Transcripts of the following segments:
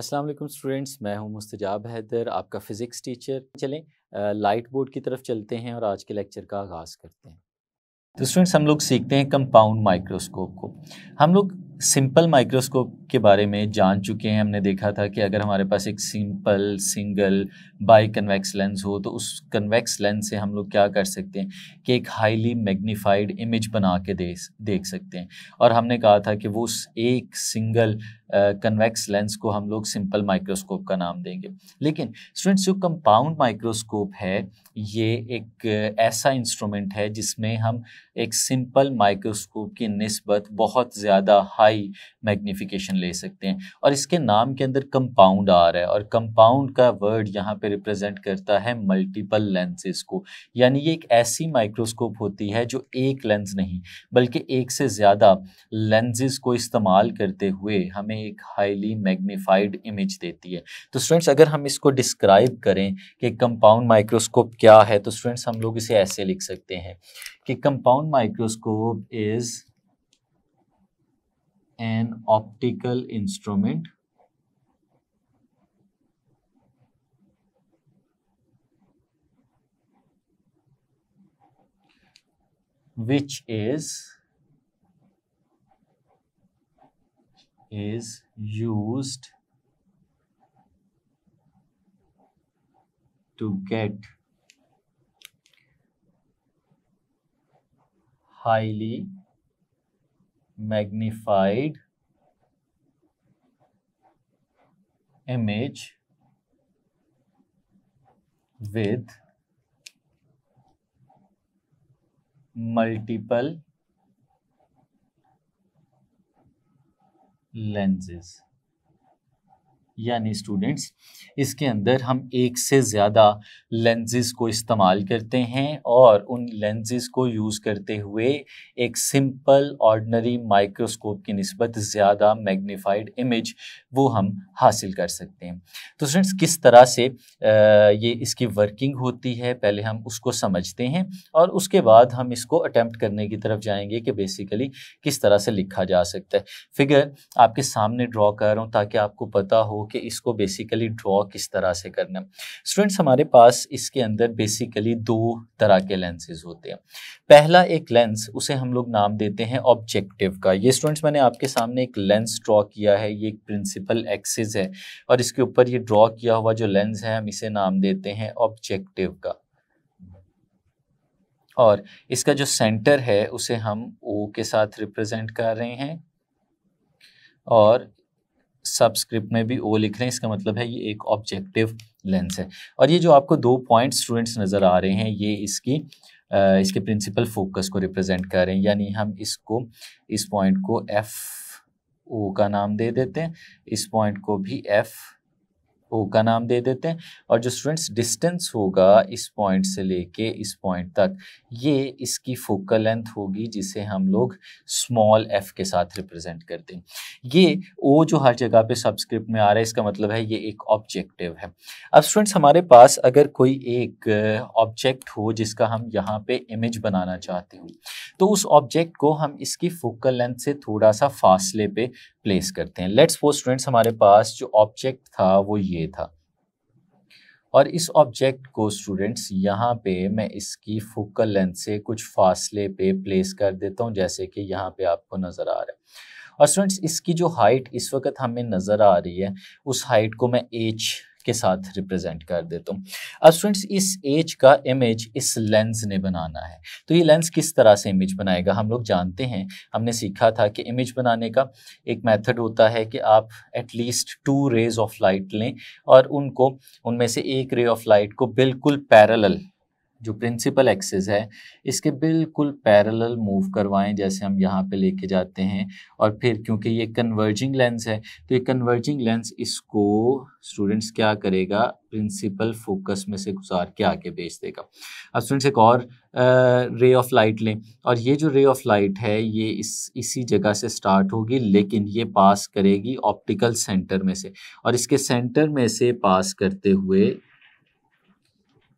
अस्सलाम वालेकुम स्टूडेंट्स मैं हूं मुस्तजाब हैदर आपका फ़िज़िक्स टीचर चलें लाइट बोर्ड की तरफ चलते हैं और आज के लेक्चर का आगाज़ करते हैं तो स्टूडेंट्स हम लोग सीखते हैं कंपाउंड माइक्रोस्कोप को हम लोग सिंपल माइक्रोस्कोप के बारे में जान चुके हैं हमने देखा था कि अगर हमारे पास एक simple single biconvex lens हो तो उस कन्वेक्स लेंस से हम लोग क्या कर सकते हैं कि एक हाईली मैग्नीफाइड इमेज बना के देख सकते हैं और हमने कहा था कि वो उस एक सिंगल कन्वेक्स लेंस को हम लोग सिंपल माइक्रोस्कोप का नाम देंगे लेकिन स्टूडेंट्स जो कंपाउंड माइक्रोस्कोप है ये एक ऐसा इंस्ट्रूमेंट है जिसमें हम एक सिंपल माइक्रोस्कोप की नस्बत बहुत ज़्यादा हाई मैग्नीफिकेशन ले सकते हैं और इसके नाम के अंदर कंपाउंड आ रहा है और कंपाउंड का वर्ड यहाँ पे रिप्रेजेंट करता है मल्टीपल लेंसेज को यानी ये एक ऐसी माइक्रोस्कोप होती है जो एक लेंस नहीं बल्कि एक से ज़्यादा लेंसेज को इस्तेमाल करते हुए हमें हमें एक हाईली मैग्नीफाइड इमेज देती है तो स्टूडेंट्स अगर हम इसको डिस्क्राइब करें कि कंपाउंड माइक्रोस्कोप क्या है तो स्टूडेंट्स हम लोग इसे ऐसे लिख सकते हैं कि compound microscope is an optical instrument which is is used to get highly magnified image with multiple lenses यानी स्टूडेंट्स इसके अंदर हम एक से ज़्यादा लेंजेज़ को इस्तेमाल करते हैं और उन लेंजेज़ को यूज़ करते हुए एक सिंपल ऑर्डनरी माइक्रोस्कोप की नस्बत ज़्यादा मैग्नीफाइड इमेज वो हम हासिल कर सकते हैं तो स्टूडेंट्स किस तरह से ये इसकी वर्किंग होती है पहले हम उसको समझते हैं और उसके बाद हम इसको अटैम्प्ट करने की तरफ जाएंगे कि बेसिकली किस तरह से लिखा जा सकता है फिगर आपके सामने ड्रॉ कर रहा हूँ ताकि आपको पता हो कि इसको बेसिकली ड्रॉ किस तरह से करना स्टूडेंट्स हमारे पास इसके अंदर बेसिकली दो तरह के लेंसेज होते हैं पहला एक लेंस उसे हम लोग नाम देते हैं ऑब्जेक्टिव का ये स्टूडेंट्स मैंने आपके सामने एक लेंस ड्रॉ किया है ये एक प्रिंसिपल एक्सेज है और इसके ऊपर ये ड्रॉ किया हुआ जो लेंस है हम इसे नाम देते हैं ऑब्जेक्टिव का और इसका जो सेंटर है उसे हम ओ के साथ रिप्रेजेंट कर रहे हैं और सबस्क्रिप्ट में भी ओ लिख रहे हैं इसका मतलब है ये एक ऑब्जेक्टिव लेंस है और ये जो आपको दो पॉइंट स्टूडेंट्स नज़र आ रहे हैं ये इसकी आ, इसके प्रिंसिपल फोकस को रिप्रेजेंट कर रहे हैं यानी हम इसको इस पॉइंट को एफ ओ का नाम दे देते हैं इस पॉइंट को भी एफ ओ का नाम दे देते हैं और जो स्टूडेंट्स डिस्टेंस होगा इस पॉइंट से लेके इस पॉइंट तक ये इसकी फोकल लेंथ होगी जिसे हम लोग स्मॉल एफ के साथ रिप्रेजेंट करते हैं ये ओ जो हर जगह पे सब्सक्रिप्ट में आ रहा है इसका मतलब है ये एक ऑब्जेक्टिव है अब स्टूडेंट्स हमारे पास अगर कोई एक ऑब्जेक्ट हो जिसका हम यहाँ पे इमेज बनाना चाहते हो तो उस ऑब्जेक्ट को हम इसकी फोकल लेंथ से थोड़ा सा फासले पे प्लेस करते हैं लेट्स फोर स्टूडेंट्स हमारे पास जो ऑब्जेक्ट था वो ये था और इस ऑब्जेक्ट को स्टूडेंट्स यहाँ पे मैं इसकी फोकल लेंथ से कुछ फासले पे प्लेस कर देता हूँ जैसे कि यहाँ पे आपको नज़र आ रहा है और स्टूडेंट्स इसकी जो हाइट इस वक्त हमें नज़र आ रही है उस हाइट को मैं एच के साथ रिप्रेजेंट कर देता हूँ अब स्टूडेंट्स इस एज का इमेज इस लेंस ने बनाना है तो ये लेंस किस तरह से इमेज बनाएगा हम लोग जानते हैं हमने सीखा था कि इमेज बनाने का एक मेथड होता है कि आप at least two rays of light लें और उनको उनमें से एक रे ऑफ लाइट को बिल्कुल पैरल जो प्रिंसिपल एक्सेस है इसके बिल्कुल पैरेलल मूव करवाएं जैसे हम यहाँ पे लेके जाते हैं और फिर क्योंकि ये कन्वर्जिंग लेंस है तो ये कन्वर्जिंग लेंस इसको स्टूडेंट्स क्या करेगा प्रिंसिपल फोकस में से गुजार के आगे भेज देगा अब स्टूडेंट्स एक और रे ऑफ लाइट लें और ये जो रे ऑफ लाइट है ये इस इसी जगह से स्टार्ट होगी लेकिन ये पास करेगी ऑप्टिकल सेंटर में से और इसके सेंटर में से पास करते हुए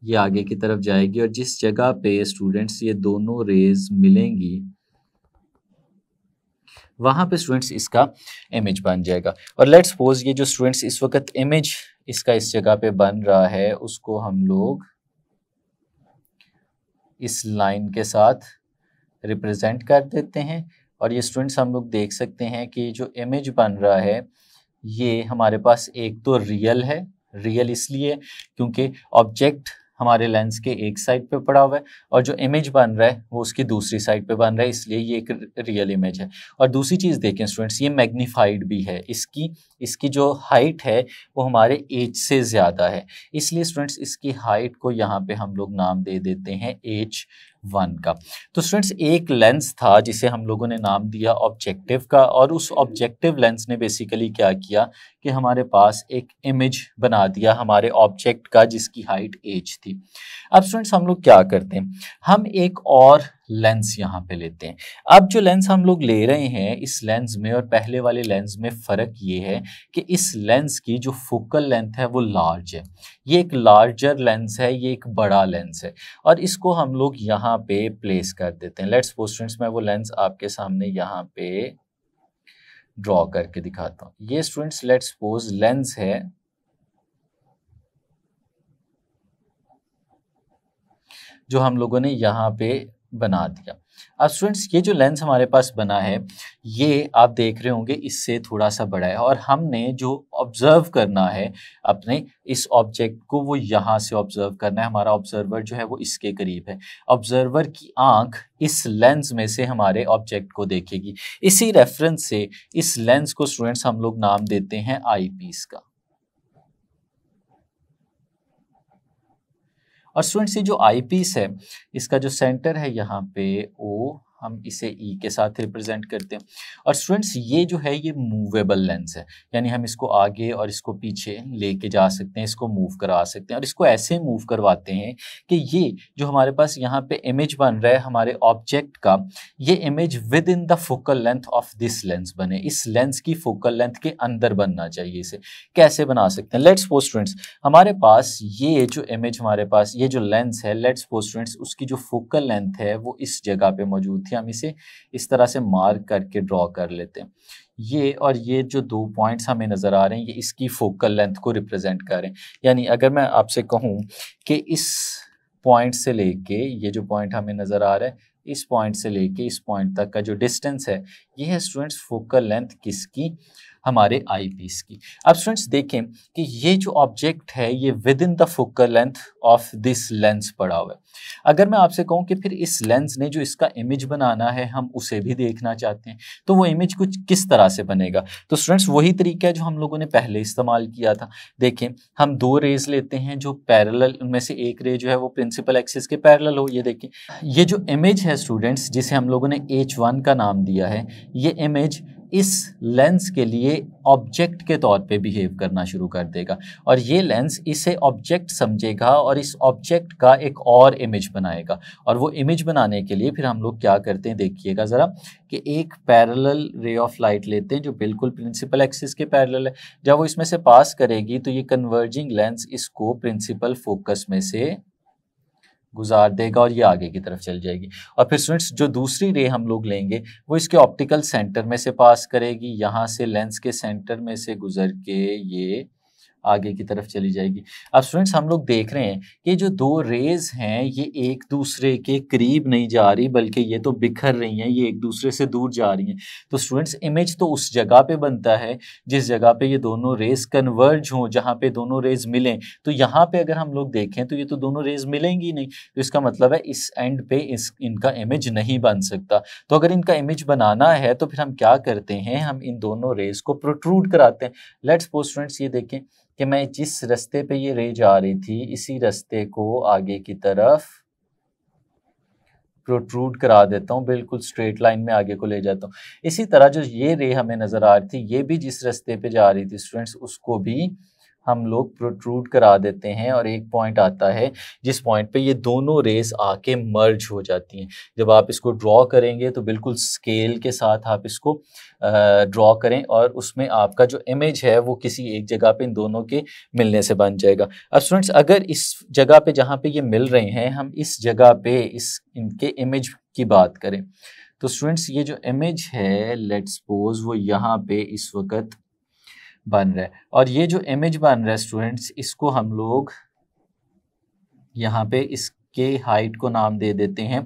ये आगे की तरफ जाएगी और जिस जगह पे स्टूडेंट्स ये दोनों रेज मिलेंगी वहां पे स्टूडेंट्स इसका इमेज बन जाएगा और लेट्स सपोज ये जो स्टूडेंट्स इस वक्त इमेज इसका इस जगह पे बन रहा है उसको हम लोग इस लाइन के साथ रिप्रेजेंट कर देते हैं और ये स्टूडेंट्स हम लोग देख सकते हैं कि जो इमेज बन रहा है ये हमारे पास एक तो रियल है रियल इसलिए क्योंकि ऑब्जेक्ट हमारे लेंस के एक साइड पे पड़ा हुआ है और जो इमेज बन रहा है वो उसकी दूसरी साइड पे बन रहा है इसलिए ये एक रियल इमेज है और दूसरी चीज़ देखें स्टूडेंट्स ये मैग्नीफाइड भी है इसकी इसकी जो हाइट है वो हमारे एज से ज़्यादा है इसलिए स्टूडेंट्स इसकी हाइट को यहाँ पे हम लोग नाम दे देते हैं एज वन का तो स्टूडेंट्स एक लेंस था जिसे हम लोगों ने नाम दिया ऑब्जेक्टिव का और उस ऑब्जेक्टिव लेंस ने बेसिकली क्या किया कि हमारे पास एक इमेज बना दिया हमारे ऑब्जेक्ट का जिसकी हाइट एज थी अब स्टूडेंट्स हम लोग क्या करते हैं हम एक और लेंस यहाँ पे लेते हैं अब जो लेंस हम लोग ले रहे हैं इस लेंस में और पहले वाले लेंस में फ़र्क ये है कि इस लेंस की जो फोकल लेंथ है वो लार्ज है ये एक लार्जर लेंस है ये एक बड़ा लेंस है और इसको हम लोग यहाँ पे प्लेस कर देते हैं लेट्स स्टूडेंट्स मैं वो लेंस आपके सामने यहाँ पे ड्रॉ करके दिखाता हूँ ये स्टूडेंट्स लेट्स सपोज लेंस है जो हम लोगों ने यहाँ पे बना दिया अब स्टूडेंट्स ये जो लेंस हमारे पास बना है ये आप देख रहे होंगे इससे थोड़ा सा बड़ा है और हमने जो ऑब्जर्व करना है अपने इस ऑब्जेक्ट को वो यहाँ से ऑब्जर्व करना है हमारा ऑब्जर्वर जो है वो इसके करीब है ऑब्जर्वर की आंख इस लेंस में से हमारे ऑब्जेक्ट को देखेगी इसी रेफरेंस से इस लेंस को स्टूडेंट्स हम लोग नाम देते हैं आई पीस का और स्टूडेंट्स ये जो आई है इसका जो सेंटर है यहाँ पे ओ हम इसे ई e के साथ रिप्रेजेंट करते हैं और स्टूडेंट्स ये जो है ये मूवेबल लेंस है यानी हम इसको आगे और इसको पीछे लेके जा सकते हैं इसको मूव करा सकते हैं और इसको ऐसे मूव करवाते हैं कि ये जो हमारे पास यहाँ पे इमेज बन रहा है हमारे ऑब्जेक्ट का ये image within the focal length of this lens बने इस लेंस की फोकल लेंथ के अंदर बनना चाहिए इसे कैसे बना सकते हैं लेट्स पोस्ट स्टूडेंट्स हमारे पास ये जो इमेज हमारे पास ये जो लेंस है लेट्स पोस्ट स्टूडेंट्स उसकी जो फोकल लेंथ है वो इस जगह पर मौजूद थी कि हम इसे इस तरह से मार्क करके ड्रॉ कर लेते हैं ये और ये जो दो पॉइंट्स हमें नज़र आ रहे हैं ये इसकी फोकल लेंथ को रिप्रेजेंट कर रहे हैं यानी अगर मैं आपसे कहूँ कि इस पॉइंट से लेके ये जो पॉइंट हमें नज़र आ रहा है इस पॉइंट से लेके इस पॉइंट तक का जो डिस्टेंस है ये है स्टूडेंट्स फोकल लेंथ किसकी हमारे आई पीस की अब स्टूडेंट्स देखें कि ये जो ऑब्जेक्ट है ये within the focal length of this lens पड़ा हुआ है अगर मैं आपसे कहूँ कि फिर इस लेंस ने जो इसका इमेज बनाना है हम उसे भी देखना चाहते हैं तो वो इमेज कुछ किस तरह से बनेगा तो स्टूडेंट्स वही तरीका है जो हम लोगों ने पहले इस्तेमाल किया था देखें हम दो रेज लेते हैं जो पैरल उनमें से एक रे जो है वो प्रिंसिपल एक्सिस के पैरल हो ये देखें ये जो इमेज है स्टूडेंट्स जिसे हम लोगों ने एच वन का नाम दिया है ये इमेज इस लेंस के लिए ऑब्जेक्ट के तौर पे बिहेव करना शुरू कर देगा और ये लेंस इसे ऑब्जेक्ट समझेगा और इस ऑब्जेक्ट का एक और इमेज बनाएगा और वो इमेज बनाने के लिए फिर हम लोग क्या करते हैं देखिएगा ज़रा कि एक पैरेलल रे ऑफ लाइट लेते हैं जो बिल्कुल प्रिंसिपल एक्सिस के पैरेलल है जब वो इसमें से पास करेगी तो ये कन्वर्जिंग लेंस इसको प्रिंसिपल फोकस में से गुजार देगा और ये आगे की तरफ चल जाएगी और फिर स्टूडेंट्स जो दूसरी रे हम लोग लेंगे वो इसके ऑप्टिकल सेंटर में से पास करेगी यहाँ से लेंस के सेंटर में से गुजर के ये आगे की तरफ चली जाएगी अब स्टूडेंट्स हम लोग देख रहे हैं कि जो दो रेज हैं ये एक दूसरे के करीब नहीं जा रही बल्कि ये तो बिखर रही हैं ये एक दूसरे से दूर जा रही हैं तो स्टूडेंट्स इमेज तो उस जगह पे बनता है जिस जगह पे ये दोनों रेज कन्वर्ज हों जहाँ पे दोनों रेज मिलें तो यहाँ पर अगर हम लोग देखें तो ये तो दोनों रेज मिलेंगी नहीं तो इसका मतलब है इस एंड पे इस इनका इमेज नहीं बन सकता तो अगर इनका इमेज बनाना है तो फिर हम क्या करते हैं हम इन दोनों रेज को प्रोट्रूड कराते हैं लेट्स सपोज स्टूडेंट्स ये देखें कि मैं जिस रास्ते पे ये रे जा रही थी इसी रास्ते को आगे की तरफ प्रोट्रूड करा देता हूँ बिल्कुल स्ट्रेट लाइन में आगे को ले जाता हूँ इसी तरह जो ये रे हमें नज़र आ रही थी ये भी जिस रास्ते पे जा रही थी स्टूडेंट्स उसको भी हम लोग प्रोट्रूड करा देते हैं और एक पॉइंट आता है जिस पॉइंट पे ये दोनों रेस आके मर्ज हो जाती हैं जब आप इसको ड्रॉ करेंगे तो बिल्कुल स्केल के साथ आप इसको ड्रॉ करें और उसमें आपका जो इमेज है वो किसी एक जगह पे इन दोनों के मिलने से बन जाएगा अब स्टूडेंट्स अगर इस जगह पे जहाँ पे ये मिल रहे हैं हम इस जगह पे इस इनके इमेज की बात करें तो स्टूडेंट्स ये जो इमेज है लेट्स पोज वो यहाँ पे इस वक्त बन रहा है और ये जो इमेज बन रहा है स्टूडेंट्स इसको हम लोग यहाँ पे इसके हाइट को नाम दे देते हैं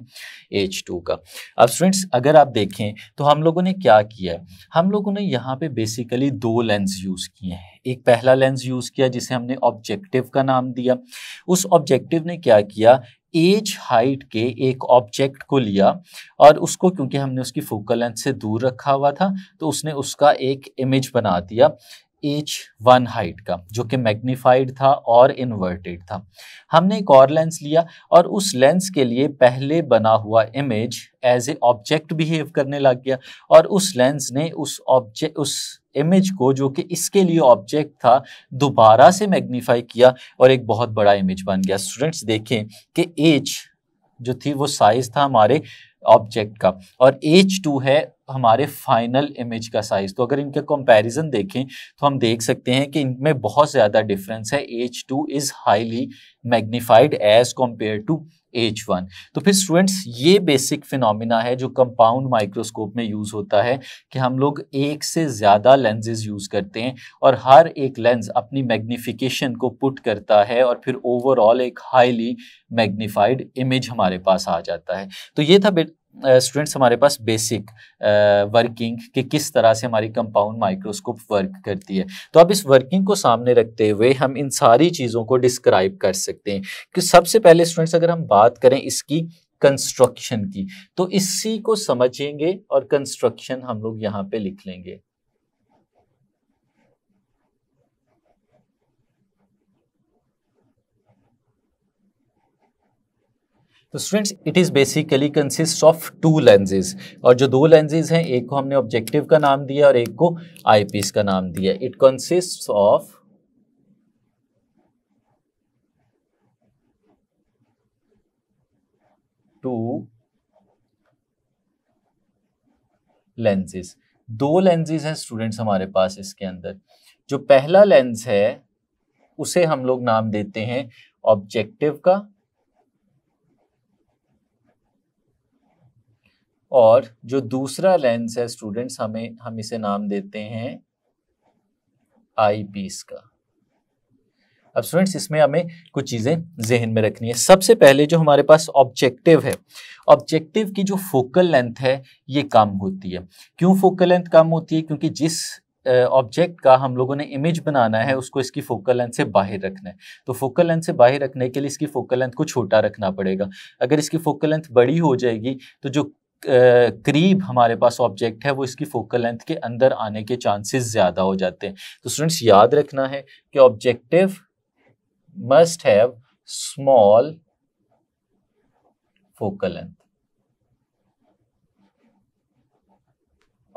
एच टू का अब स्टूडेंट्स अगर आप देखें तो हम लोगों ने क्या किया है हम लोगों ने यहाँ पे बेसिकली दो लेंस यूज़ किए हैं एक पहला लेंस यूज़ किया जिसे हमने ऑब्जेक्टिव का नाम दिया उस ऑब्जेक्टिव ने क्या किया एज हाइट के एक ऑब्जेक्ट को लिया और उसको क्योंकि हमने उसकी फोकल लेंथ से दूर रखा हुआ था तो उसने उसका एक इमेज बना दिया ईच वन हाइट का जो कि मैग्नीफाइड था और इन्वर्टेड था हमने एक और लेंस लिया और उस लेंस के लिए पहले बना हुआ image as a object behave करने लग गया और उस लेंस ने उस ऑब्जेक्ट उस इमेज को जो कि इसके लिए ऑब्जेक्ट था दोबारा से मैग्नीफाई किया और एक बहुत बड़ा इमेज बन गया स्टूडेंट्स देखें कि एच जो थी वो साइज़ था हमारे ऑब्जेक्ट का और एच टू है हमारे फाइनल इमेज का साइज तो अगर इनके कंपैरिजन देखें तो हम देख सकते हैं कि इनमें बहुत ज़्यादा डिफरेंस है H two is highly magnified as compared to H one तो फिर स्टूडेंट्स ये बेसिक फिनोमिना है जो कंपाउंड माइक्रोस्कोप में यूज़ होता है कि हम लोग एक से ज़्यादा लेंजेज यूज़ करते हैं और हर एक लेंस अपनी मैग्नीफिकेशन को पुट करता है और फिर ओवरऑल एक हाईली मैग्नीफाइड इमेज हमारे पास आ जाता है तो ये था स्टूडेंट्स हमारे पास बेसिक वर्किंग कि किस तरह से हमारी कंपाउंड माइक्रोस्कोप वर्क करती है तो अब इस वर्किंग को सामने रखते हुए हम इन सारी चीज़ों को डिस्क्राइब कर सकते हैं कि सबसे पहले स्टूडेंट्स अगर हम बात करें इसकी कंस्ट्रक्शन की तो इसी को समझेंगे और कंस्ट्रक्शन हम लोग यहाँ पे लिख लेंगे तो students it is basically consist of two lenses और जो दो लेंजेज हैं एक को हमने ऑब्जेक्टिव का नाम दिया और एक को आईपीस का नाम दिया it consist of two lenses दो लेंसेज हैं स्टूडेंट्स हमारे पास इसके अंदर जो पहला लेंस है उसे हम लोग नाम देते हैं ऑब्जेक्टिव का और जो दूसरा लेंस है स्टूडेंट्स हमें हम इसे नाम देते हैं आई पीस का अब स्टूडेंट्स इसमें हमें कुछ चीज़ें जहन में रखनी है सबसे पहले जो हमारे पास ऑब्जेक्टिव है ऑब्जेक्टिव की जो फोकल लेंथ है ये कम होती है क्यों फोकल लेंथ कम होती है क्योंकि जिस ऑब्जेक्ट का हम लोगों ने इमेज बनाना है उसको इसकी फोकल लेंथ से बाहर रखना है तो फोकल लेंथ से बाहर रखने के लिए इसकी फोकल लेंथ को छोटा रखना पड़ेगा अगर इसकी फोकल लेंथ बड़ी हो जाएगी तो जो करीब हमारे पास ऑब्जेक्ट है वो इसकी फोकल लेंथ के अंदर आने के चांसेस ज़्यादा हो जाते हैं तो स्टूडेंट्स याद रखना है कि objective must have small focal length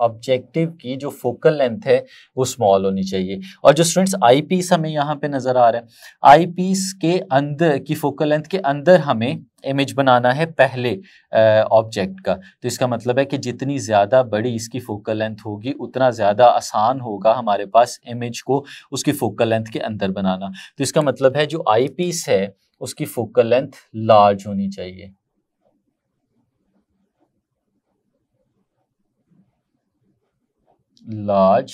objective की जो फोकल लेंथ है वो स्मॉल होनी चाहिए और जो स्टूडेंट्स आई पीस हमें यहाँ पे नज़र आ रहा है आई पीस के अंदर की फोकल लेंथ के अंदर हमें इमेज बनाना है पहले ऑब्जेक्ट का तो इसका मतलब है कि जितनी ज़्यादा बड़ी इसकी फोकल लेंथ होगी उतना ज़्यादा आसान होगा हमारे पास इमेज को उसकी फोकल लेंथ के अंदर बनाना तो इसका मतलब है जो आई पीस है उसकी फोकल लेंथ लार्ज होनी चाहिए लार्ज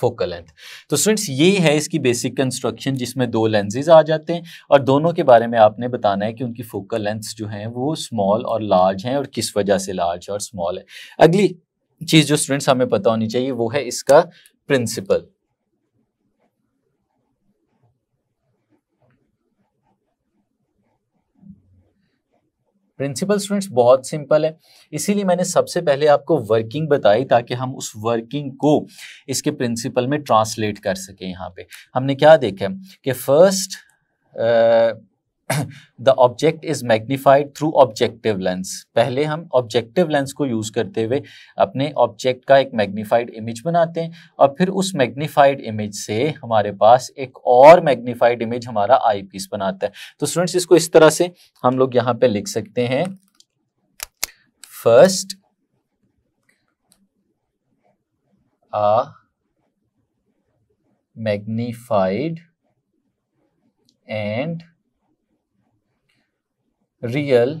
फोकल लेंथ तो स्टूडेंट्स ये है इसकी बेसिक कंस्ट्रक्शन जिसमें दो लेंजेज आ जाते हैं और दोनों के बारे में आपने बताना है कि उनकी फोकल लेंथ्स जो हैं वो स्मॉल और लार्ज हैं और किस वजह से लार्ज और स्मॉल है अगली चीज़ जो स्टूडेंट्स हमें पता होनी चाहिए वो है इसका प्रिंसिपल प्रिंसिपल स्टूडेंट्स बहुत सिंपल है इसीलिए मैंने सबसे पहले आपको वर्किंग बताई ताकि हम उस वर्किंग को इसके प्रिंसिपल में ट्रांसलेट कर सकें यहाँ पे हमने क्या देखा कि first the object is magnified through objective lens पहले हम ऑब्जेक्टिव लेंस को यूज़ करते हुए अपने ऑब्जेक्ट का एक मैग्नीफाइड इमेज बनाते हैं और फिर उस मैग्नीफाइड इमेज से हमारे पास एक और मैग्नीफाइड इमेज हमारा आई पीस बनाता है तो स्टूडेंट्स इसको इस तरह से हम लोग यहाँ पे लिख सकते हैं first a magnified and real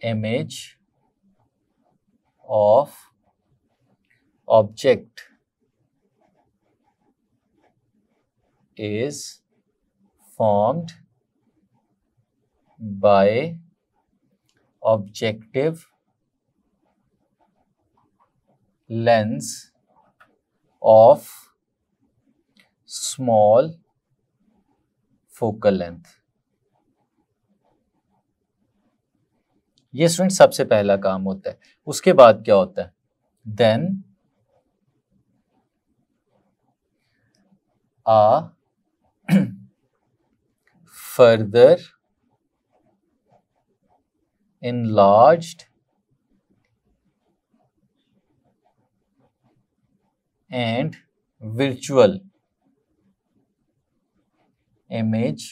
image of object is formed by objective lens of small focal length. ये स्टूडेंट सबसे पहला काम होता है उसके बाद क्या होता है then a further enlarged and virtual image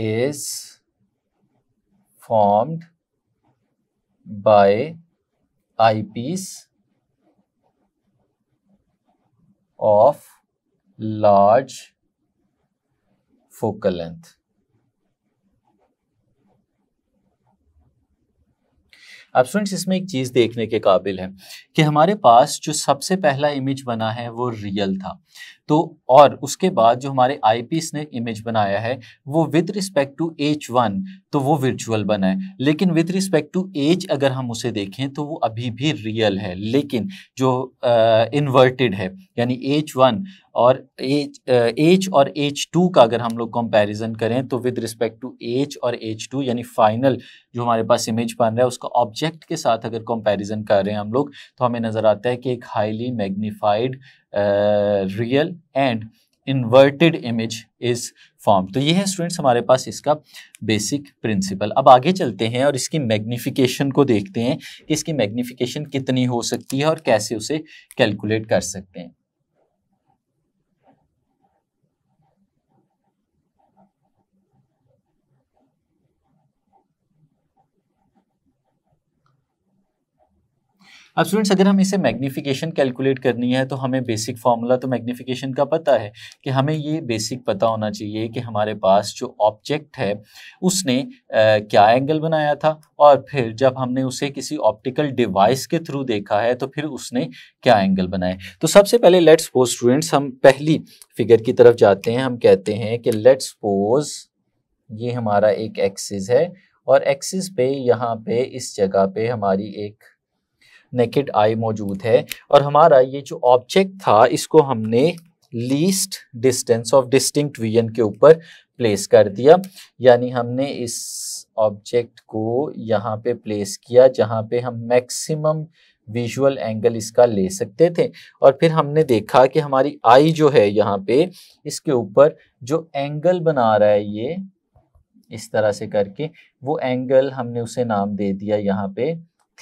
is formed by eyepiece of large focal length. अब स्टूडेंट्स इसमें एक चीज़ देखने के काबिल है कि हमारे पास जो सबसे पहला इमेज बना है वो रियल था तो और उसके बाद जो हमारे आईपीएस ने इमेज बनाया है वो with respect to H one तो वो वर्चुअल बना है लेकिन विद रिस्पेक्ट टू एज अगर हम उसे देखें तो वो अभी भी रियल है लेकिन जो इन्वर्टेड है यानी एच वन और एच एच और एच टू का अगर हम लोग कंपैरिजन करें तो विद रिस्पेक्ट टू एच और एच टू यानी फाइनल जो हमारे पास इमेज बन रहा है उसका ऑब्जेक्ट के साथ अगर कंपैरिजन कर रहे हैं हम लोग तो हमें नज़र आता है कि एक highly magnified real and inverted image is form तो ये है स्टूडेंट्स हमारे पास इसका बेसिक प्रिंसिपल अब आगे चलते हैं और इसकी मैग्निफिकेशन को देखते हैं कि इसकी मैग्नीफिकेशन कितनी हो सकती है और कैसे उसे कैलकुलेट कर सकते हैं अब स्टूडेंट्स अगर हम इसे मैग्नीफिकेशन कैलकुलेट करनी है तो हमें बेसिक फार्मूला तो मैग्नीफिकेशन का पता है कि हमें ये बेसिक पता होना चाहिए कि हमारे पास जो ऑब्जेक्ट है उसने आ, क्या एंगल बनाया था और फिर जब हमने उसे किसी ऑप्टिकल डिवाइस के थ्रू देखा है तो फिर उसने क्या एंगल बनाए तो सबसे पहले लेट्स सपोज स्टूडेंट्स हम पहली फिगर की तरफ जाते हैं हम कहते हैं कि लेट्स सपोज ये हमारा एक एक्सिस है और एक्सिस पे यहाँ पे इस जगह पे हमारी एक नेकेड आई मौजूद है और हमारा ये जो ऑब्जेक्ट था इसको हमने least distance of distinct vision के ऊपर प्लेस कर दिया यानी हमने इस ऑब्जेक्ट को यहाँ पे प्लेस किया जहाँ पे हम मैक्सिमम विजुअल एंगल इसका ले सकते थे और फिर हमने देखा कि हमारी आई जो है यहाँ पे इसके ऊपर जो एंगल बना रहा है ये इस तरह से करके वो एंगल हमने उसे नाम दे दिया यहाँ पे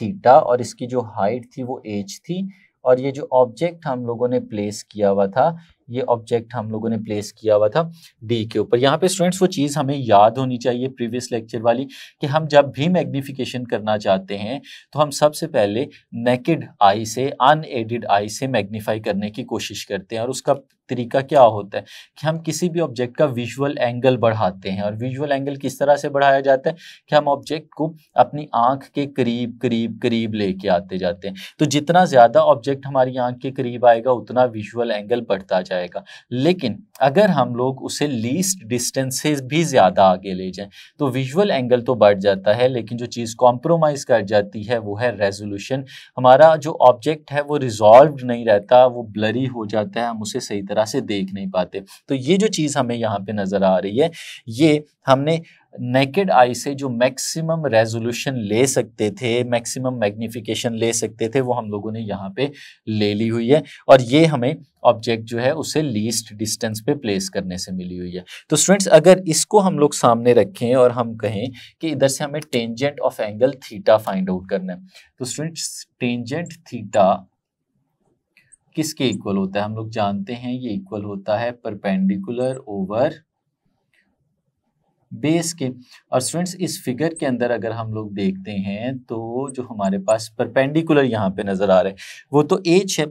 थीटा और इसकी जो हाइट थी वो एच थी और ये जो ऑब्जेक्ट हम लोगों ने प्लेस किया हुआ था ये ऑब्जेक्ट हम लोगों ने प्लेस किया हुआ था डी के ऊपर यहाँ पे स्टूडेंट्स वो चीज़ हमें याद होनी चाहिए प्रीवियस लेक्चर वाली कि हम जब भी मैग्नीफिकेशन करना चाहते हैं तो हम सबसे पहले नेकेड आई से अनएडिड आई से मैग्नीफाई करने की कोशिश करते हैं और उसका तरीका क्या होता है कि हम किसी भी ऑब्जेक्ट का विजुअल एंगल बढ़ाते हैं और विजुअल एंगल किस तरह से बढ़ाया जाता है कि हम ऑब्जेक्ट को अपनी आंख के करीब करीब करीब लेके आते जाते हैं तो जितना ज़्यादा ऑब्जेक्ट हमारी आंख के करीब आएगा उतना विजुअल एंगल बढ़ता जाएगा जाएगा लेकिन अगर हम लोग उसे लीस्ट डिस्टेंसेस भी ज़्यादा आगे ले जाएं तो विजुअल एंगल तो बढ़ जाता है लेकिन जो चीज़ कॉम्प्रोमाइज़ कर जाती है वो है रेजोल्यूशन हमारा जो ऑब्जेक्ट है वो रिजॉल्व नहीं रहता वो ब्लरी हो जाता है हम उसे सही तरह से देख नहीं पाते तो ये जो चीज़ हमें यहाँ पर नज़र आ रही है ये हमने नेकेड आई से जो मैक्सिमम रेजोल्यूशन ले सकते थे मैक्सिमम मैग्निफिकेशन ले सकते थे वो हम लोगों ने यहाँ पे ले ली हुई है और ये हमें ऑब्जेक्ट जो है उसे लीस्ट डिस्टेंस पे प्लेस करने से मिली हुई है तो स्टूडेंट्स अगर इसको हम लोग सामने रखें और हम कहें कि इधर से हमें tangent of angle theta find out करना है तो स्टूडेंट्स टेंजेंट थीटा किसके इक्वल होता है हम लोग जानते हैं ये इक्वल होता है परपेंडिकुलर ओवर बेस के और स्टूडेंट्स इस फिगर के अंदर अगर हम लोग देखते हैं तो जो हमारे पास परपेंडिकुलर यहाँ पे नज़र आ रहे हैं वो तो एच है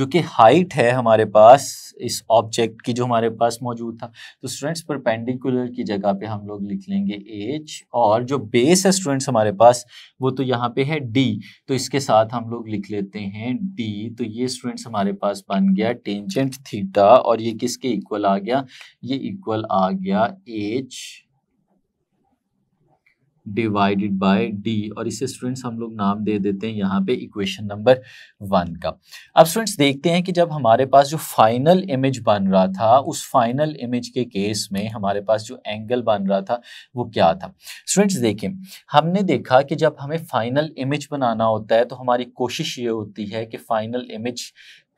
जो कि हाइट है हमारे पास इस ऑब्जेक्ट की जो हमारे पास मौजूद था तो स्टूडेंट्स परपेंडिकुलर की जगह पे हम लोग लिख लेंगे एच और जो बेस है स्टूडेंट्स हमारे पास वो तो यहाँ पे है डी तो इसके साथ हम लोग लिख लेते हैं डी तो ये स्टूडेंट्स हमारे पास बन गया टेंजेंट थीटा और ये किसके इक्वल आ गया ये इक्वल आ गया एच डिवाइडेड बाय डी और इसे स्टूडेंट्स हम लोग नाम दे देते हैं यहाँ पे इक्वेशन नंबर वन का अब स्टूडेंट्स देखते हैं कि जब हमारे पास जो फाइनल इमेज बन रहा था उस फाइनल इमेज के केस में हमारे पास जो एंगल बन रहा था वो क्या था स्टूडेंट्स देखें हमने देखा कि जब हमें फाइनल इमेज बनाना होता है तो हमारी कोशिश ये होती है कि फाइनल इमेज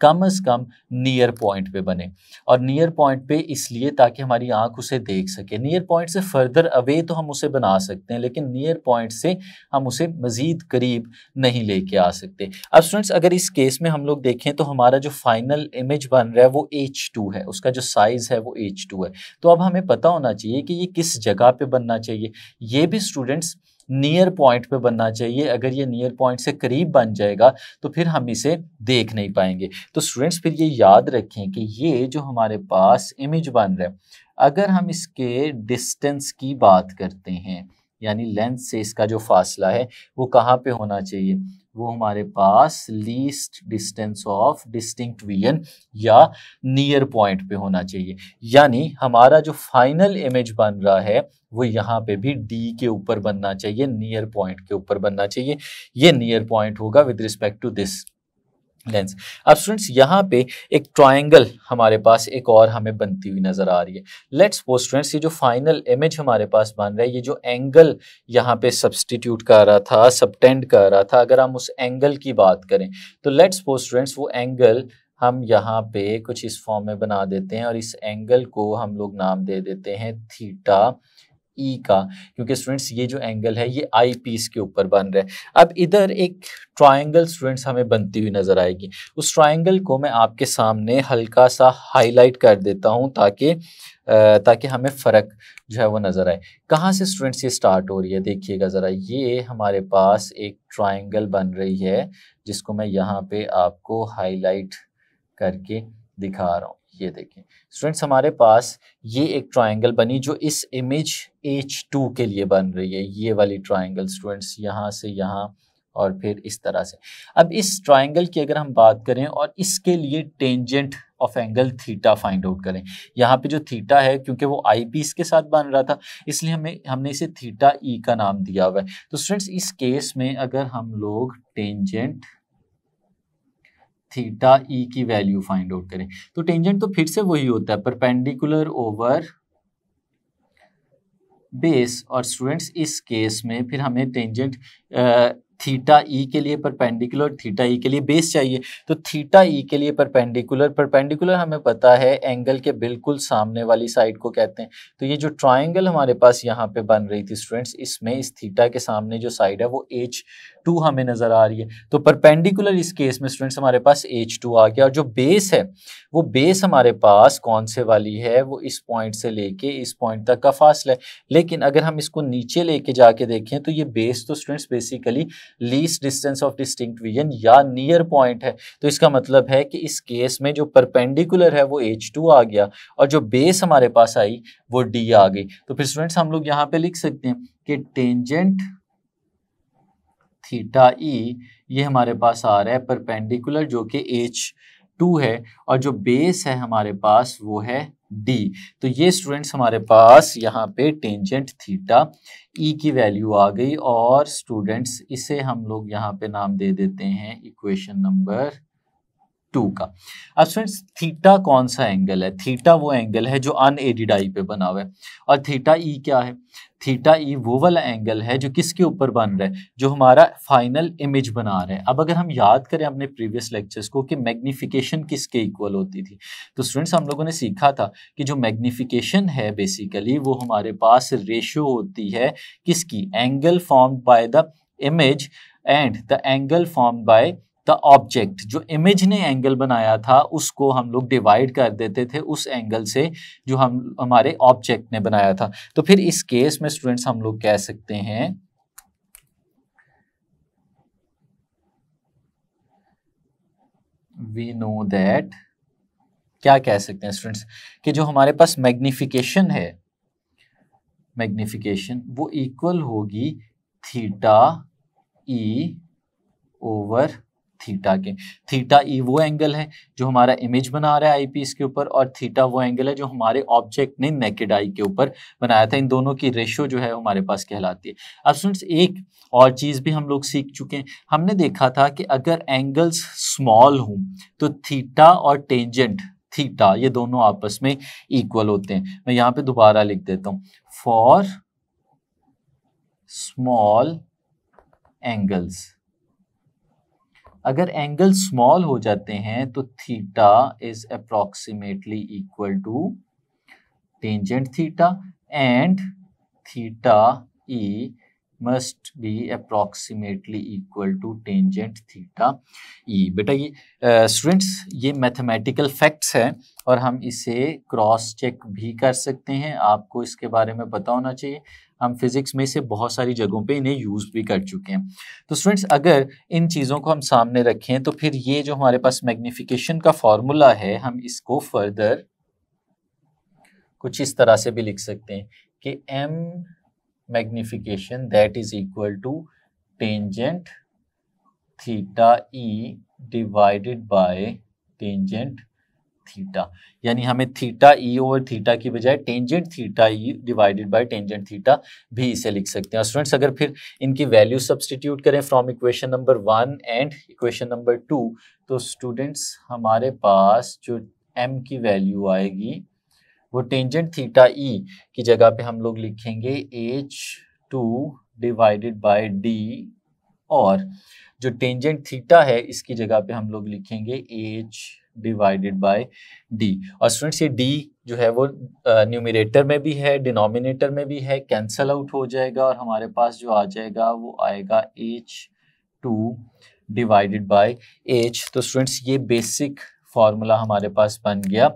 कम अज़ कम नियर पॉइंट पे बने और नियर पॉइंट पे इसलिए ताकि हमारी आंख उसे देख सके नियर पॉइंट से फर्दर अवे तो हम उसे बना सकते हैं लेकिन नियर पॉइंट से हम उसे मज़ीद करीब नहीं लेके आ सकते अब स्टूडेंट्स अगर इस केस में हम लोग देखें तो हमारा जो फाइनल इमेज बन रहा है वो एच टू है उसका जो साइज़ है वो एच टू है तो अब हमें पता होना चाहिए कि ये किस जगह पर बनना चाहिए ये भी स्टूडेंट्स नियर पॉइंट पे बनना चाहिए अगर ये नियर पॉइंट से करीब बन जाएगा तो फिर हम इसे देख नहीं पाएंगे तो स्टूडेंट्स फिर ये याद रखें कि ये जो हमारे पास इमेज बन रहा है अगर हम इसके डिस्टेंस की बात करते हैं यानी लेंथ से इसका जो फासला है वो कहाँ पे होना चाहिए वो हमारे पास least distance of distinct vision या नियर पॉइंट पे होना चाहिए यानी हमारा जो फाइनल इमेज बन रहा है वो यहाँ पे भी डी के ऊपर बनना चाहिए नियर पॉइंट के ऊपर बनना चाहिए ये नियर पॉइंट होगा with respect to this lens अब स्टूडेंट्स यहाँ पे एक ट्रायंगल हमारे पास एक और हमें बनती हुई नज़र आ रही है लेट्स सपोज स्टूडेंट्स ये जो फाइनल इमेज हमारे पास बन रहा है ये जो एंगल यहाँ पे सब्सटीट्यूट कर रहा था सबटेंड कर रहा था अगर हम उस एंगल की बात करें तो लेट्स सपोज स्टूडेंट्स वो एंगल हम यहाँ पे कुछ इस फॉर्म में बना देते हैं और इस एंगल को हम लोग नाम दे देते हैं थीटा ई e का क्योंकि स्टूडेंट्स ये जो एंगल है ये आई पीस के ऊपर बन रहा है अब इधर एक ट्रायंगल स्टूडेंट्स हमें बनती हुई नज़र आएगी उस ट्रायंगल को मैं आपके सामने हल्का सा हाईलाइट कर देता हूँ ताकि ताकि हमें फ़र्क जो है वो नज़र आए कहाँ से स्टूडेंट्स ये स्टार्ट हो रही है देखिएगा ज़रा ये हमारे पास एक ट्राइंगल बन रही है जिसको मैं यहाँ पर आपको हाईलाइट करके दिखा रहा हूँ ये देखें स्टूडेंट्स हमारे पास ये एक ट्रायंगल बनी जो इस इमेज एच टू के लिए बन रही है ये वाली ट्रायंगल स्टूडेंट्स यहाँ से यहाँ और फिर इस तरह से अब इस ट्रायंगल की अगर हम बात करें और इसके लिए tangent of angle theta find out करें यहाँ पे जो थीटा है क्योंकि वो आई पीस के साथ बन रहा था इसलिए हमें हमने इसे थीटा ई e का नाम दिया हुआ है तो स्टूडेंट्स इस केस में अगर हम लोग टेंजेंट थीटा ई e की वैल्यू फाइंड आउट करें तो टेंजेंट तो फिर से वही होता है परपेंडिकुलर ओवर बेस और स्टूडेंट्स इस केस में फिर हमें टेंजेंट थीटा ई e के लिए परपेंडिकुलर थीटा ई e के लिए बेस चाहिए तो थीटा ई के लिए परपेंडिकुलर परपेंडिकुलर हमें पता है एंगल के बिल्कुल सामने वाली साइड को कहते हैं तो ये जो ट्राइंगल हमारे पास यहाँ पे बन रही थी स्टूडेंट्स इसमें इस थीटा के सामने जो साइड है वो एच टू हमें नज़र आ रही है तो परपेंडिकुलर इस केस में स्टूडेंट्स हमारे पास एच टू आ गया और जो बेस है वो बेस हमारे पास कौन से वाली है वो इस पॉइंट से लेके इस पॉइंट तक का फासला है लेकिन अगर हम इसको नीचे लेके जाके देखें तो ये बेस तो students basically least distance of distinct vision या नियर पॉइंट है तो इसका मतलब है कि इस केस में जो परपेंडिकुलर है वो एच टू आ गया और जो बेस हमारे पास आई वो डी आ गई तो फिर स्टूडेंट्स हम लोग यहाँ पे लिख सकते हैं कि टेंजेंट थीटा ई e, ये हमारे पास आ रहा है परपेंडिकुलर जो कि एच टू है और जो बेस है हमारे पास वो है डी तो ये स्टूडेंट्स हमारे पास यहाँ पे टेंजेंट थीटा ई e की वैल्यू आ गई और स्टूडेंट्स इसे हम लोग यहाँ पे नाम दे देते हैं इक्वेशन नंबर टू का अब फ्रेंड्स थीटा कौन सा एंगल है थीटा वो एंगल है जो अन एडिड आई पे बना हुआ है और थीटा ई e क्या है थीटा ई e वो वाला एंगल है जो किसके ऊपर बन रहा है जो हमारा फाइनल इमेज बना रहा है अब अगर हम याद करें अपने प्रीवियस लेक्चर्स को कि मैग्निफिकेशन किसके इक्वल होती थी तो स्टूडेंट्स हम लोगों ने सीखा था कि जो मैग्निफिकेशन है बेसिकली वो हमारे पास रेशियो होती है किसकी angle form by the image and the angle form by the object जो इमेज ने एंगल बनाया था उसको हम लोग डिवाइड कर देते थे उस एंगल से जो हम हमारे ऑब्जेक्ट ने बनाया था तो फिर इस केस में स्टूडेंट्स हम लोग कह सकते हैं वी नो दैट क्या कह सकते हैं स्टूडेंट्स कि जो हमारे पास मैग्निफिकेशन है मैग्निफिकेशन वो इक्वल होगी थीटा ई ओवर थीटा के थीटा ई e वो एंगल है जो हमारा इमेज बना रहा है आईपीस के ऊपर और थीटा वो एंगल है जो हमारे ऑब्जेक्ट ने नेकेड आई के ऊपर बनाया था इन दोनों की रेशो जो है हमारे पास कहलाती है अब स्टूडेंट्स एक और चीज़ भी हम लोग सीख चुके हैं हमने देखा था कि अगर एंगल्स स्मॉल हों तो थीटा और टेंजेंट थीटा ये दोनों आपस में इक्वल होते हैं मैं यहां पे दोबारा लिख देता हूं फॉर स्मॉल एंगल्स अगर एंगल स्मॉल हो जाते हैं तो theta is approximately equal to tangent theta and theta E must be approximately equal to tangent theta E बेटा ये स्टूडेंट्स ये मैथमेटिकल फैक्ट्स हैं और हम इसे क्रॉस चेक भी कर सकते हैं आपको इसके बारे में पता होना चाहिए हम फिज़िक्स में से बहुत सारी जगहों पे इन्हें यूज़ भी कर चुके हैं तो स्टूडेंट्स अगर इन चीज़ों को हम सामने रखें तो फिर ये जो हमारे पास मैग्निफिकेशन का फॉर्मूला है हम इसको फर्दर कुछ इस तरह से भी लिख सकते हैं कि M magnification that is equal to tangent theta e divided by tangent theta यानी हमें थीटा ई ओवर थीटा की बजाय tangent theta E divided by tangent theta भी इसे लिख सकते हैं स्टूडेंट्स अगर फिर इनकी वैल्यू सब्सटीट्यूट करें from equation number one and equation number two तो स्टूडेंट्स हमारे पास जो एम की वैल्यू आएगी वो टेंजेंट थीटा ई की जगह पे हम लोग लिखेंगे H two divided by D और जो टेंजेंट थीटा है इसकी जगह पे हम लोग लिखेंगे एच डिवाइडेड बाय डी और स्टूडेंट्स ये डी जो है वो न्यूमिनेटर में भी है डिनोमिनेटर में भी है कैंसल आउट हो जाएगा और हमारे पास जो आ जाएगा वो आएगा H two divided by H तो स्टूडेंट्स ये बेसिक फॉर्मूला हमारे पास बन गया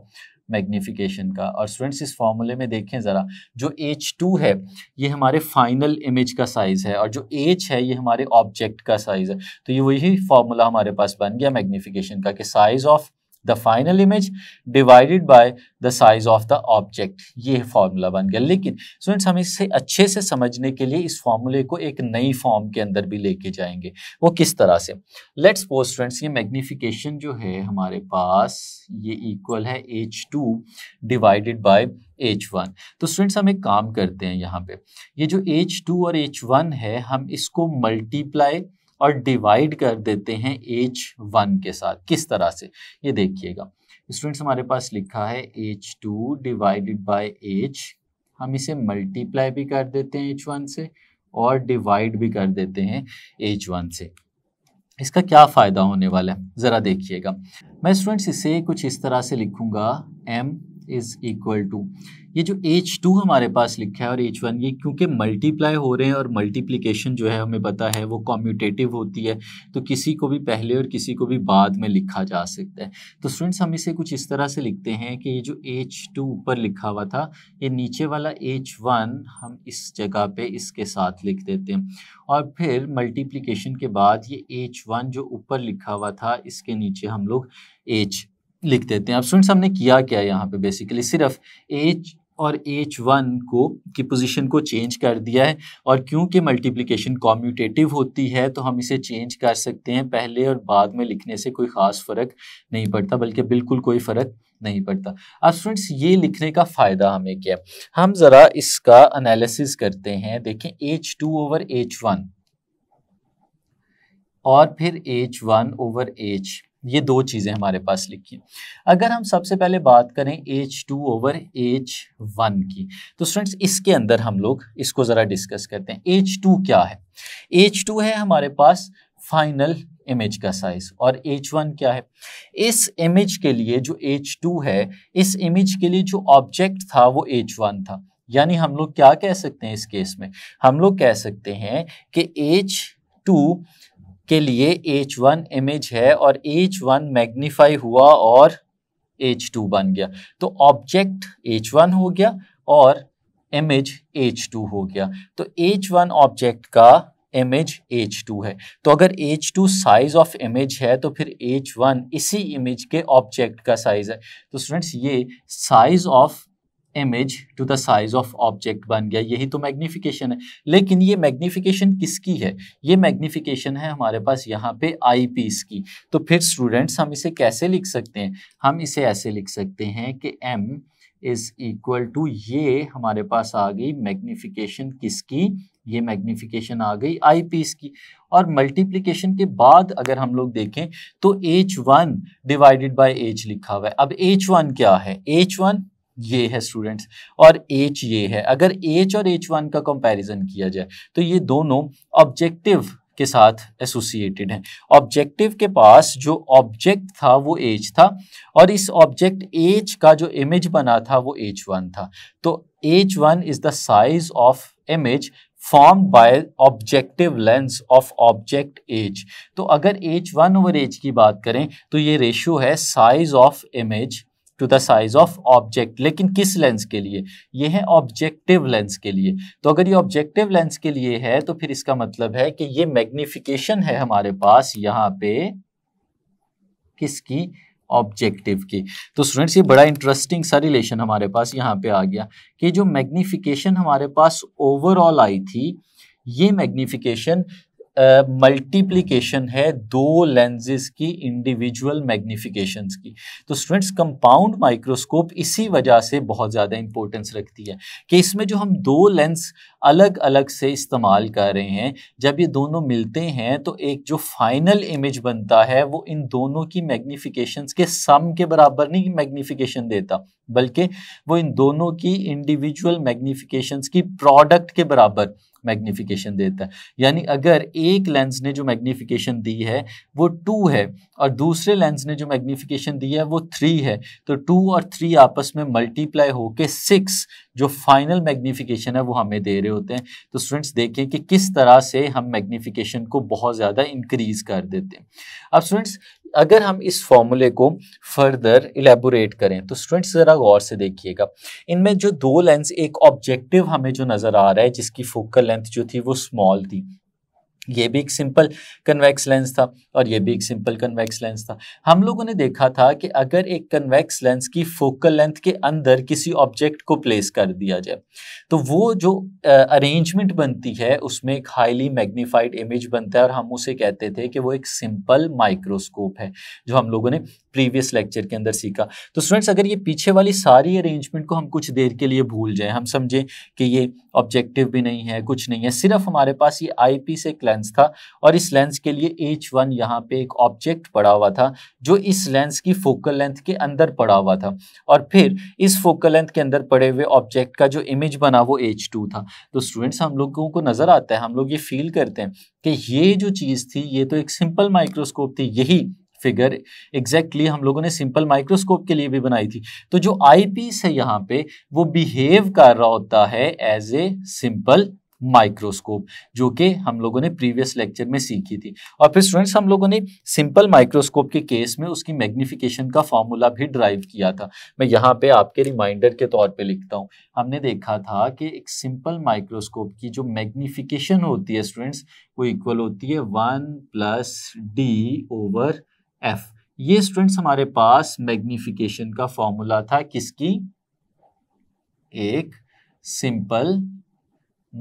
मैग्नीफिकेशन का और स्टूडेंट्स इस फॉर्मूले में देखें ज़रा जो एच टू है ये हमारे फाइनल इमेज का साइज़ है और जो एच है ये हमारे ऑब्जेक्ट का साइज़ है तो ये वही फार्मूला हमारे पास बन गया मैग्नीफिकेशन का कि size of the final image divided by the size of the object ये फार्मूला बन गया लेकिन स्टूडेंट्स हम इसे अच्छे से समझने के लिए इस फार्मूले को एक नई फॉर्म के अंदर भी लेके जाएंगे वो किस तरह से लेट्स सपोज स्टूडेंट्स ये मैग्निफिकेशन जो है हमारे पास ये इक्वल है H two divided by H one तो स्टूडेंट्स हम एक काम करते हैं यहाँ पे ये जो एच टू और एच वन है हम इसको मल्टीप्लाई और डिवाइड कर देते हैं एच वन के साथ किस तरह से ये देखिएगा स्टूडेंट्स हमारे पास लिखा है H two divided by H हम इसे मल्टीप्लाई भी कर देते हैं एच वन से और डिवाइड भी कर देते हैं एच वन से इसका क्या फ़ायदा होने वाला है ज़रा देखिएगा मैं स्टूडेंट्स इसे कुछ इस तरह से लिखूंगा एम इज इक्वल टू ये जो एच टू हमारे पास लिखा है और एच वन ये क्योंकि मल्टीप्लाई हो रहे हैं और मल्टीप्लिकेशन जो है हमें पता है वो कॉम्यूटेटिव होती है तो किसी को भी पहले और किसी को भी बाद में लिखा जा सकता है तो स्टूडेंट्स हम इसे कुछ इस तरह से लिखते हैं कि ये जो एच टू ऊपर लिखा हुआ था ये नीचे वाला एच वन हम इस जगह पे इसके साथ लिख देते हैं और फिर मल्टीप्लीकेशन के बाद ये एच वन जो ऊपर लिखा हुआ था इसके नीचे हम लोग एच लिख देते हैं अब स्टूडेंट्स हमने किया क्या है यहाँ पे बेसिकली सिर्फ एच और एच वन को की पोजीशन को चेंज कर दिया है और क्योंकि मल्टीप्लिकेशन कॉम्यूटेटिव होती है तो हम इसे चेंज कर सकते हैं पहले और बाद में लिखने से कोई ख़ास फ़र्क नहीं पड़ता बल्कि बिल्कुल कोई फ़र्क नहीं पड़ता अब स्टूडेंट्स ये लिखने का फ़ायदा हमें क्या हम ज़रा इसका अनालिसिस करते हैं देखें H two over H one और फिर एच वन ओवर एच ये दो चीज़ें हमारे पास लिखी हैं अगर हम सबसे पहले बात करें H two over H one की तो स्टूडेंट्स इसके अंदर हम लोग इसको ज़रा डिस्कस करते हैं एच टू क्या है एच टू है हमारे पास फाइनल इमेज का साइज और एच वन क्या है इस इमेज के लिए जो एच टू है इस इमेज के लिए जो ऑब्जेक्ट था वो एच वन था यानी हम लोग क्या कह सकते हैं इस केस में हम लोग कह सकते हैं कि एच टू के लिए एच वन इमेज है और एच वन मैग्नीफाई हुआ और एच टू बन गया तो ऑब्जेक्ट एच वन हो गया और इमेज एच टू हो गया तो एच वन ऑब्जेक्ट का इमेज एच टू है तो अगर H two size of image है तो फिर एच वन इसी इमेज के ऑब्जेक्ट का साइज है तो स्टूडेंट्स ये size of image to the size of object बन गया यही तो मैग्नीफिकेशन है लेकिन ये मैग्नीफिकेशन किसकी है ये मैग्नीफिकेशन है हमारे पास यहाँ पे आई पीस की तो फिर स्टूडेंट्स हम इसे कैसे लिख सकते हैं हम इसे ऐसे लिख सकते हैं कि एम इज इक्वल टू ये हमारे पास आ गई मैग्नीफिकेशन किसकी ये मैग्नीफिकेशन आ गई आई पीस की और मल्टीप्लिकेशन के बाद अगर हम लोग देखें तो H one divided by H लिखा हुआ है अब एच वन क्या है एच वन ये है स्टूडेंट्स और एच ये है अगर एच और एच वन का कंपैरिजन किया जाए तो ये दोनों ऑब्जेक्टिव के साथ एसोसिएटेड हैं ऑब्जेक्टिव के पास जो ऑब्जेक्ट था वो एज था और इस ऑब्जेक्ट एच का जो इमेज बना था वो एच वन था तो H one is the size of image form by objective lens of object H तो अगर एच वन ओवर एज की बात करें तो ये रेशियो है size of image to the size of object लेकिन किस लेंस के लिए यह है ऑब्जेक्टिव लेंस के लिए तो अगर ये ऑब्जेक्टिव लेंस के लिए है तो फिर इसका मतलब है कि ये मैग्निफिकेशन है हमारे पास यहां पे किसकी ऑब्जेक्टिव की तो स्टूडेंट्स ये बड़ा इंटरेस्टिंग सा रिलेशन हमारे पास यहाँ पे आ गया कि जो मैग्निफिकेशन हमारे पास ओवरऑल आई थी ये मैग्निफिकेशन मल्टीप्लीकेशन uh, है दो लेंजेस की इंडिविजुअल मैग्निफिकेशन की तो स्टूडेंट्स कंपाउंड माइक्रोस्कोप इसी वजह से बहुत ज़्यादा इंपॉर्टेंस रखती है कि इसमें जो हम दो लेंस अलग अलग से इस्तेमाल कर रहे हैं जब ये दोनों मिलते हैं तो एक जो फाइनल इमेज बनता है वो इन दोनों की मैग्नीफिकेशन के सम के बराबर नहीं मैग्नीफिकेशन देता बल्कि वो इन दोनों की इंडिविजुअल मैग्नीफिकेशन की प्रोडक्ट के बराबर मैग्नीफिकेशन देता है यानी अगर एक लेंस ने जो मैग्नीफिकेशन दी है वो टू है और दूसरे लेंस ने जो मैग्नीफिकेशन दी है वो थ्री है तो टू और थ्री आपस में मल्टीप्लाई होके सिक्स जो फाइनल मैग्नीफिकेशन है वो हमें दे रहे हो होते हैं तो स्टूडेंट्स देखें कि किस तरह से हम मैग्नीफिकेशन को बहुत ज़्यादा इंक्रीज कर देते हैं अब स्टूडेंट्स अगर हम इस फॉर्मूले को फर्दर एलेबोरेट करें तो स्टूडेंट्स ज़रा गौर से देखिएगा इनमें जो दो लेंस एक ऑब्जेक्टिव हमें जो नज़र आ रहा है जिसकी फोकल लेंथ जो थी वो स्मॉल थी ये भी एक सिंपल कन्वेक्स लेंस था और ये भी एक सिंपल कन्वेक्स लेंस था हम लोगों ने देखा था कि अगर एक कन्वेक्स लेंस की फोकल लेंथ के अंदर किसी ऑब्जेक्ट को प्लेस कर दिया जाए तो वो जो अरेंजमेंट बनती है उसमें एक हाईली मैग्नीफाइड इमेज बनता है और हम उसे कहते थे कि वो एक सिंपल माइक्रोस्कोप है जो हम लोगों ने प्रीवियस लेक्चर के अंदर सीखा तो स्टूडेंट्स अगर ये पीछे वाली सारी अरेंजमेंट को हम कुछ देर के लिए भूल जाएं हम समझें कि ये ऑब्जेक्टिव भी नहीं है कुछ नहीं है सिर्फ हमारे पास ये आई से एक लेंस था और इस लेंस के लिए एच वन यहाँ पे एक ऑब्जेक्ट पड़ा हुआ था जो इस लेंस की फोकल लेंथ के अंदर पड़ा हुआ था और फिर इस फोकल लेंथ के अंदर पड़े हुए ऑब्जेक्ट का जो इमेज बना वो एच टू था तो स्टूडेंट्स हम लोगों को नज़र आता है हम लोग ये फील करते हैं कि ये जो चीज़ थी ये तो एक सिंपल माइक्रोस्कोप थी यही फिगर एग्जैक्टली exactly हम लोगों ने सिंपल माइक्रोस्कोप के लिए भी बनाई थी तो जो आईपीस है यहाँ पे वो बिहेव कर रहा होता है एज ए सिंपल माइक्रोस्कोप जो कि हम लोगों ने प्रीवियस लेक्चर में सीखी थी और फिर स्टूडेंट्स हम लोगों ने सिंपल माइक्रोस्कोप के केस में उसकी मैग्निफिकेशन का फॉर्मूला भी ड्राइव किया था मैं यहाँ पे आपके रिमाइंडर के तौर पे लिखता हूँ हमने देखा था कि एक सिंपल माइक्रोस्कोप की जो मैग्निफिकेशन होती है स्टूडेंट्स वो इक्वल होती है one plus D over F ये स्टूडेंट्स हमारे पास मैग्निफिकेशन का फॉर्मूला था किसकी एक सिंपल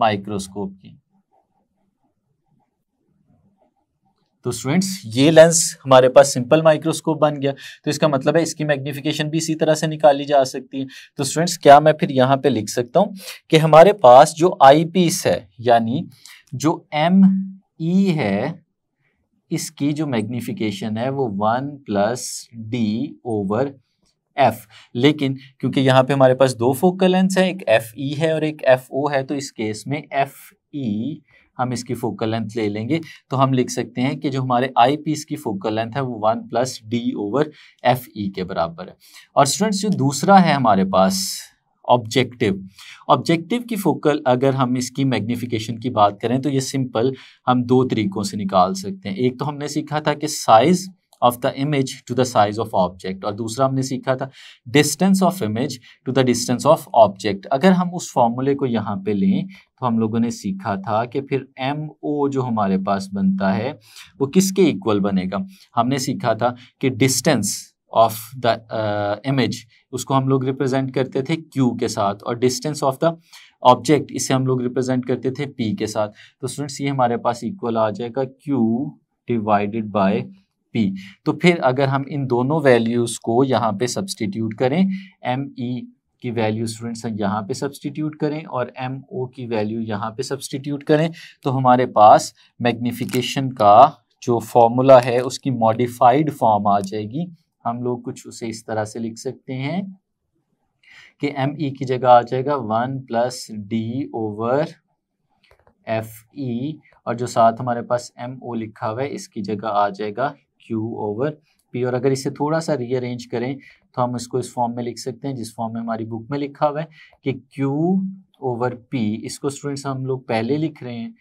माइक्रोस्कोप की तो स्टूडेंट्स ये लेंस हमारे पास सिंपल माइक्रोस्कोप बन गया तो इसका मतलब है इसकी मैग्निफिकेशन भी इसी तरह से निकाली जा सकती है तो स्टूडेंट्स क्या मैं फिर यहां पे लिख सकता हूं कि हमारे पास जो आई पीस है यानी जो एम ई e है इसकी जो मैग्निफिकेशन है वो one plus D over F लेकिन क्योंकि यहाँ पे हमारे पास दो फोकल लेंथ है एक एफ ई e है और एक एफ ओ है तो इस केस में एफ ई e हम इसकी फोकल लेंथ ले लेंगे तो हम लिख सकते हैं कि जो हमारे आई पीस की फोकल लेंथ है वो one plus D over F E के बराबर है और स्टूडेंट्स जो दूसरा है हमारे पास ऑब्जेक्टिव ऑब्जेक्टिव की फोकल अगर हम इसकी मैग्नीफिकेशन की बात करें तो ये सिंपल हम दो तरीकों से निकाल सकते हैं एक तो हमने सीखा था कि size of the image to the size of object और दूसरा हमने सीखा था distance of image to the distance of object अगर हम उस फॉर्मूले को यहाँ पे लें तो हम लोगों ने सीखा था कि फिर एम ओ जो हमारे पास बनता है वो किसके इक्वल बनेगा हमने सीखा था कि डिस्टेंस ऑफ द इमेज उसको हम लोग रिप्रेजेंट करते थे क्यू के साथ और डिस्टेंस ऑफ द ऑब्जेक्ट इसे हम लोग रिप्रेजेंट करते थे पी के साथ तो स्टूडेंट्स ये हमारे पास इक्वल आ जाएगा क्यू डिवाइडेड बाय पी तो फिर अगर हम इन दोनों वैल्यूज़ को यहाँ पे सब्सटीट्यूट करें एम ई e की वैल्यू स्टूडेंट्स यहाँ पे सब्सटीट्यूट करें और एम ओ की वैल्यू यहाँ पे सब्सटीट्यूट करें तो हमारे पास मैग्निफिकेशन का जो फॉर्मूला है उसकी मॉडिफाइड फॉर्म आ जाएगी हम लोग कुछ उसे इस तरह से लिख सकते हैं कि एम ई e की जगह आ जाएगा one plus D over F E और जो साथ हमारे पास एम ओ लिखा हुआ है इसकी जगह आ जाएगा क्यू ओवर पी और अगर इसे थोड़ा सा रीअरेंज करें तो हम इसको इस फॉर्म में लिख सकते हैं जिस फॉर्म में हमारी बुक में लिखा हुआ है कि क्यू ओवर पी इसको स्टूडेंट्स हम लोग पहले लिख रहे हैं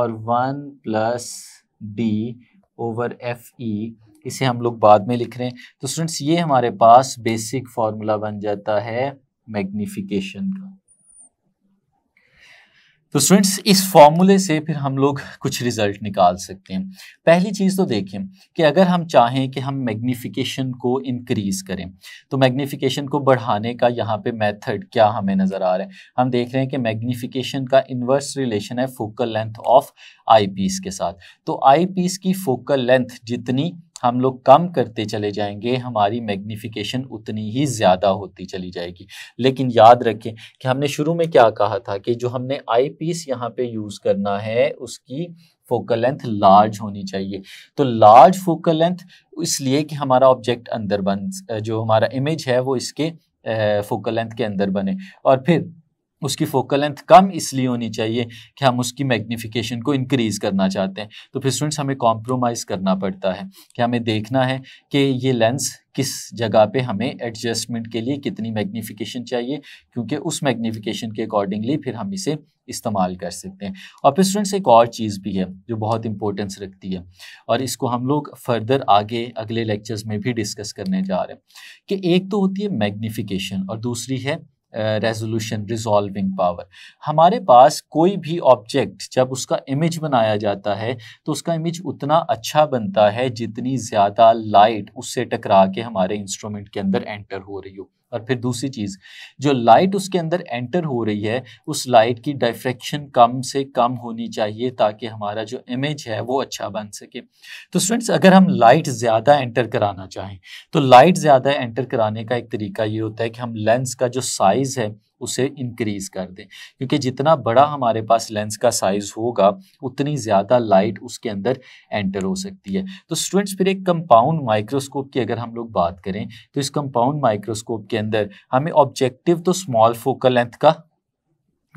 और one plus D over F E इसे हम लोग बाद में लिख रहे हैं तो स्टूडेंट्स ये हमारे पास बेसिक फॉर्मूला बन जाता है मैग्निफिकेशन का तो स्टूडेंट्स इस फॉर्मूले से फिर हम लोग कुछ रिजल्ट निकाल सकते हैं पहली चीज़ तो देखें कि अगर हम चाहें कि हम मैग्नीफिकेशन को इनक्रीज़ करें तो मैग्निफिकेशन को बढ़ाने का यहाँ पे मेथड क्या हमें नज़र आ रहा है हम देख रहे हैं कि मैग्निफिकेशन का इन्वर्स रिलेशन है फोकल लेंथ ऑफ आई के साथ तो आई की फोकल लेंथ जितनी हम लोग कम करते चले जाएंगे हमारी मैग्नीफ़िकेशन उतनी ही ज़्यादा होती चली जाएगी लेकिन याद रखें कि हमने शुरू में क्या कहा था कि जो हमने आई पीस यहाँ पे यूज़ करना है उसकी फोकल लेंथ लार्ज होनी चाहिए तो लार्ज फोकल लेंथ इसलिए कि हमारा ऑब्जेक्ट अंदर बन जो हमारा इमेज है वो इसके फोकल लेंथ के अंदर बने और फिर उसकी फोकल लेंथ कम इसलिए होनी चाहिए कि हम उसकी मैग्नीफिकेशन को इंक्रीज करना चाहते हैं तो फिर स्टूडेंट्स हमें कॉम्प्रोमाइज़ करना पड़ता है कि हमें देखना है कि ये लेंस किस जगह पे हमें एडजस्टमेंट के लिए कितनी मैग्नीफिकेशन चाहिए क्योंकि उस मैग्नीफिकेशन के अकॉर्डिंगली फिर हम इसे इस्तेमाल कर सकते हैं और फिर स्टूडेंट्स एक और चीज़ भी है जो बहुत इंपॉर्टेंस रखती है और इसको हम लोग फर्दर आगे अगले लेक्चर्स में भी डिस्कस करने जा रहे हैं कि एक तो होती है मैग्नीफिकेशन और दूसरी है रेजोल्यूशन रिजॉल्विंग पावर हमारे पास कोई भी ऑब्जेक्ट जब उसका इमेज बनाया जाता है तो उसका इमेज उतना अच्छा बनता है जितनी ज़्यादा लाइट उससे टकरा के हमारे इंस्ट्रूमेंट के अंदर एंटर हो रही हो और फिर दूसरी चीज़ जो लाइट उसके अंदर एंटर हो रही है उस लाइट की डायफ्रेक्शन कम से कम होनी चाहिए ताकि हमारा जो इमेज है वो अच्छा बन सके तो स्टूडेंट्स अगर हम लाइट ज़्यादा एंटर कराना चाहें तो लाइट ज़्यादा एंटर कराने का एक तरीका ये होता है कि हम लेंस का जो साइज़ है उसे इंक्रीज कर दें क्योंकि जितना बड़ा हमारे पास लेंस का साइज होगा उतनी ज़्यादा लाइट उसके अंदर एंटर हो सकती है तो स्टूडेंट्स फिर एक कंपाउंड माइक्रोस्कोप की अगर हम लोग बात करें तो इस कंपाउंड माइक्रोस्कोप के अंदर हमें ऑब्जेक्टिव तो स्मॉल फोकल लेंथ का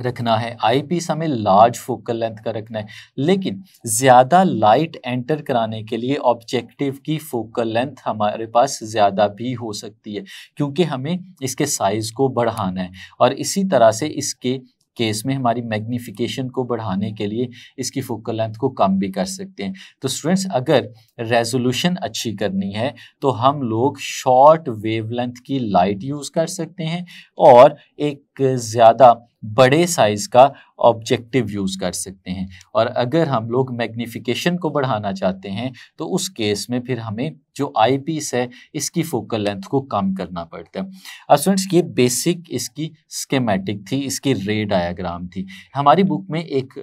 रखना है पीस हमें लार्ज फोकल लेंथ का रखना है लेकिन ज़्यादा लाइट एंटर कराने के लिए ऑब्जेक्टिव की फोकल लेंथ हमारे पास ज़्यादा भी हो सकती है क्योंकि हमें इसके साइज़ को बढ़ाना है और इसी तरह से इसके केस में हमारी मैग्नीफिकेशन को बढ़ाने के लिए इसकी फोकल लेंथ को कम भी कर सकते हैं तो स्टूडेंट्स अगर रेजोल्यूशन अच्छी करनी है तो हम लोग शॉर्ट वेवलेंथ की लाइट यूज़ कर सकते हैं और एक ज़्यादा बड़े साइज़ का ऑब्जेक्टिव यूज़ कर सकते हैं और अगर हम लोग मैग्नीफिकेशन को बढ़ाना चाहते हैं तो उस केस में फिर हमें जो आई पीस है इसकी फोकल लेंथ को कम करना पड़ता है अब स्टूडेंट्स ये बेसिक इसकी स्केमेटिक थी इसकी रे डायाग्राम थी हमारी बुक में एक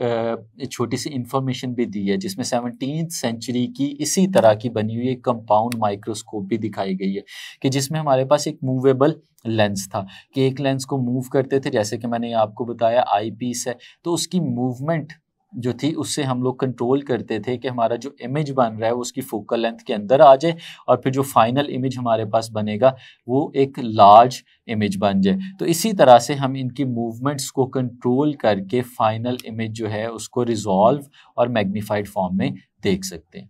छोटी सी इंफॉर्मेशन भी दी है जिसमें सेवनटीन सेंचुरी की इसी तरह की बनी हुई एक कंपाउंड माइक्रोस्कोप भी दिखाई गई है कि जिसमें हमारे पास एक मूवेबल लेंस था कि एक लेंस को मूव करते थे जैसे कि मैंने आपको बताया आई पीस है तो उसकी मूवमेंट जो थी उससे हम लोग कंट्रोल करते थे कि हमारा जो इमेज बन रहा है वो उसकी फोकल लेंथ के अंदर आ जाए और फिर जो फाइनल इमेज हमारे पास बनेगा वो एक लार्ज इमेज बन जाए तो इसी तरह से हम इनकी मूवमेंट्स को कंट्रोल करके फाइनल इमेज जो है उसको रिजॉल्व और मैग्नीफाइड फॉर्म में देख सकते हैं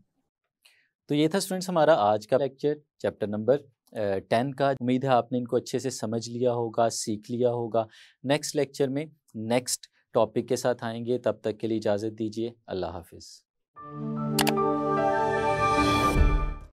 तो ये था स्टूडेंट्स हमारा आज का लेक्चर चैप्टर नंबर टेन का उम्मीद है आपने इनको अच्छे से समझ लिया होगा सीख लिया होगा नेक्स्ट लेक्चर में नेक्स्ट टॉपिक के साथ आएंगे तब तक के लिए इजाज़त दीजिए अल्लाह हाफिज़